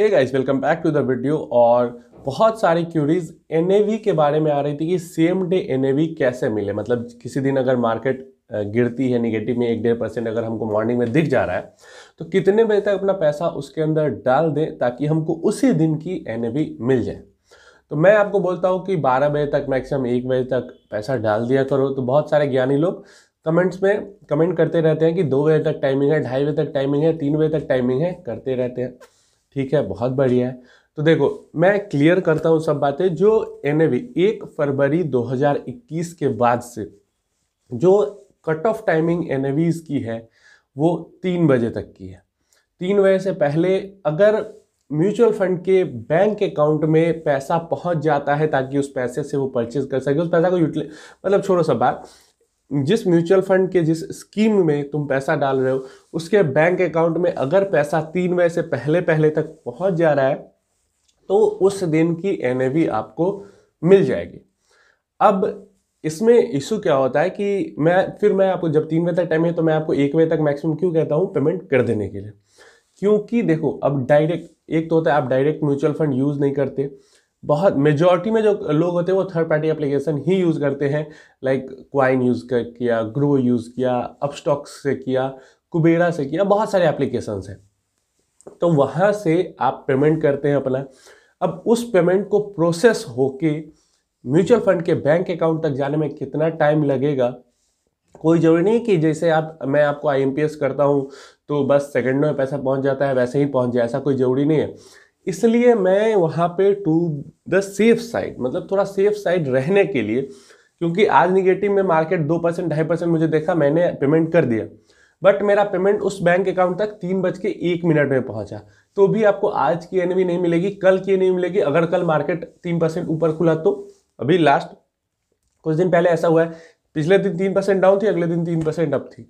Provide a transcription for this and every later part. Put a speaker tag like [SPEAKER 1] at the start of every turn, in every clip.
[SPEAKER 1] hey guys welcome back to the video और बहुत सारी क्यूरीज एन के बारे में आ रही थी कि सेम डे एन कैसे मिले मतलब किसी दिन अगर मार्केट गिरती है निगेटिव में एक डेढ़ परसेंट अगर हमको मॉर्निंग में दिख जा रहा है तो कितने बजे तक अपना पैसा उसके अंदर डाल दें ताकि हमको उसी दिन की एन मिल जाए तो मैं आपको बोलता हूँ कि बारह बजे तक मैक्सिमम एक बजे तक पैसा डाल दिया करो तो बहुत सारे ज्ञानी लोग कमेंट्स में कमेंट करते रहते हैं कि दो बजे तक टाइमिंग है ढाई बजे तक टाइमिंग है तीन बजे तक टाइमिंग है करते रहते हैं ठीक है बहुत बढ़िया है तो देखो मैं क्लियर करता हूँ सब बातें जो एन एक फरवरी 2021 के बाद से जो कट ऑफ टाइमिंग एन की है वो तीन बजे तक की है तीन बजे से पहले अगर म्यूचुअल फंड के बैंक अकाउंट में पैसा पहुंच जाता है ताकि उस पैसे से वो परचेज कर सके उस पैसा को यूटिल मतलब छोड़ो सब बात जिस म्यूचुअल फंड के जिस स्कीम में तुम पैसा डाल रहे हो उसके बैंक अकाउंट में अगर पैसा तीन बजे से पहले पहले तक पहुंच जा रहा है तो उस दिन की एन आपको मिल जाएगी अब इसमें इशू क्या होता है कि मैं फिर मैं आपको जब तीन बजे तक टाइम है तो मैं आपको एक बजे तक मैक्सिमम क्यों कहता हूँ पेमेंट कर देने के लिए क्योंकि देखो अब डायरेक्ट एक तो होता है आप डायरेक्ट म्यूचुअल फंड यूज़ नहीं करते बहुत मेजॉरिटी में जो लोग होते हैं वो थर्ड पार्टी एप्लीकेशन ही यूज़ करते हैं लाइक क्वाइन यूज़ कर किया ग्रो यूज़ किया अपस्टॉक्स से किया कुबेरा से किया बहुत सारे एप्लीकेशन हैं तो वहाँ से आप पेमेंट करते हैं अपना अब उस पेमेंट को प्रोसेस होके म्यूचुअल फंड के बैंक अकाउंट तक जाने में कितना टाइम लगेगा कोई ज़रूरी नहीं कि जैसे आप मैं आपको आई करता हूँ तो बस सेकेंडों में पैसा पहुँच जाता है वैसे ही पहुँच जाए ऐसा कोई ज़रूरी नहीं है इसलिए मैं वहाँ पे टू द सेफ साइड मतलब थोड़ा सेफ साइड रहने के लिए क्योंकि आज निगेटिव में मार्केट दो परसेंट ढाई परसेंट मुझे देखा मैंने पेमेंट कर दिया बट मेरा पेमेंट उस बैंक अकाउंट तक तीन बज के एक मिनट में पहुंचा तो भी आपको आज की एनवी नहीं मिलेगी कल की एन मिलेगी अगर कल मार्केट तीन परसेंट ऊपर खुला तो अभी लास्ट कुछ दिन पहले ऐसा हुआ है पिछले दिन तीन परसेंट डाउन थी अगले दिन तीन परसेंट अप थी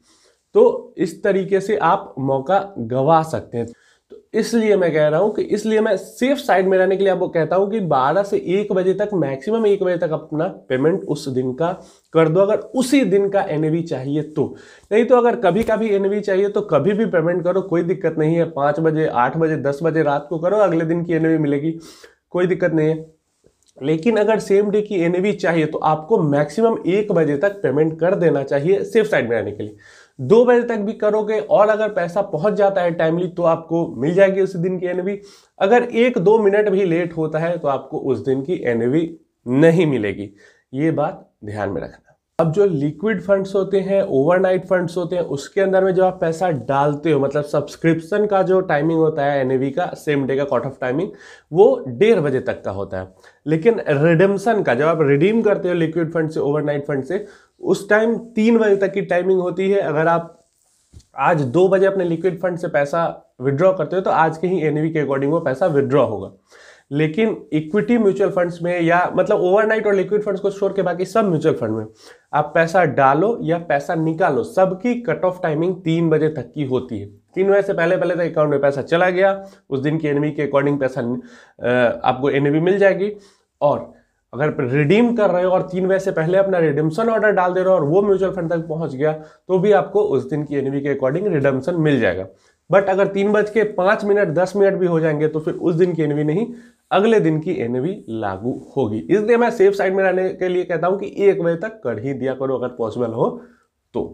[SPEAKER 1] तो इस तरीके से आप मौका गंवा सकते हैं तो इसलिए मैं कह रहा हूं कि इसलिए मैं सेफ साइड में रहने के लिए आपको कहता हूं कि 12 से 1 बजे तक मैक्सिमम 1 बजे तक अपना पेमेंट उस दिन का कर दो अगर उसी दिन का एन चाहिए तो नहीं तो अगर कभी कभी एन चाहिए तो कभी भी पेमेंट करो कोई दिक्कत नहीं है पाँच बजे आठ बजे दस बजे रात को करो अगले दिन की एन मिलेगी कोई दिक्कत नहीं है लेकिन अगर सेम डे की एन चाहिए तो आपको मैक्सिमम एक बजे तक पेमेंट कर देना चाहिए सेफ साइड में रहने के लिए दो बजे तक भी करोगे और अगर पैसा पहुंच जाता है टाइमली तो आपको मिल जाएगी उस दिन की एनवी अगर एक दो मिनट भी लेट होता है तो आपको उस दिन की एनवी नहीं मिलेगी ये बात ध्यान में रखना अब जो लिक्विड फंड्स होते हैं ओवरनाइट फंड्स होते हैं उसके अंदर में जो आप पैसा डालते हो मतलब सब्सक्रिप्शन का जो टाइमिंग होता है एनएवी का सेम डे का कॉट ऑफ टाइमिंग वो डेढ़ बजे तक का होता है लेकिन रिडम्सन का जब आप रिडीम करते हो लिक्विड फंड से ओवरनाइट फंड से उस टाइम तीन बजे तक की टाइमिंग होती है अगर आप आज दो बजे अपने लिक्विड फंड से पैसा विड्रॉ करते हो तो आज के ही एनएवी के अकॉर्डिंग वो पैसा विड्रॉ होगा लेकिन इक्विटी म्यूचुअल फंड्स में या मतलब ओवरनाइट और लिक्विड फंड्स को छोड़ के बाकी सब म्यूचुअल फंड में आप पैसा डालो या पैसा निकालो सबकी कट ऑफ टाइमिंग तीन बजे तक की होती है तीन बजे से पहले पहले तक तो अकाउंट में पैसा चला गया उस दिन की एनवी के अकॉर्डिंग पैसा आपको एनवी मिल जाएगी और अगर रिडीम कर रहे हो और तीन बजे से पहले अपना रिडम्सन ऑर्डर डाल दे रहे हो और वो म्यूचुअल फंड तक पहुंच गया तो भी आपको उस दिन की एनवी के अकॉर्डिंग रिडम्सन मिल जाएगा बट अगर तीन बज के पांच मिनट दस मिनट भी हो जाएंगे तो फिर उस दिन की एनवी नहीं अगले दिन की एनवी लागू होगी इसलिए मैं सेफ साइड में रहने के लिए कहता हूं कि एक बजे तक कर ही दिया करो अगर पॉसिबल हो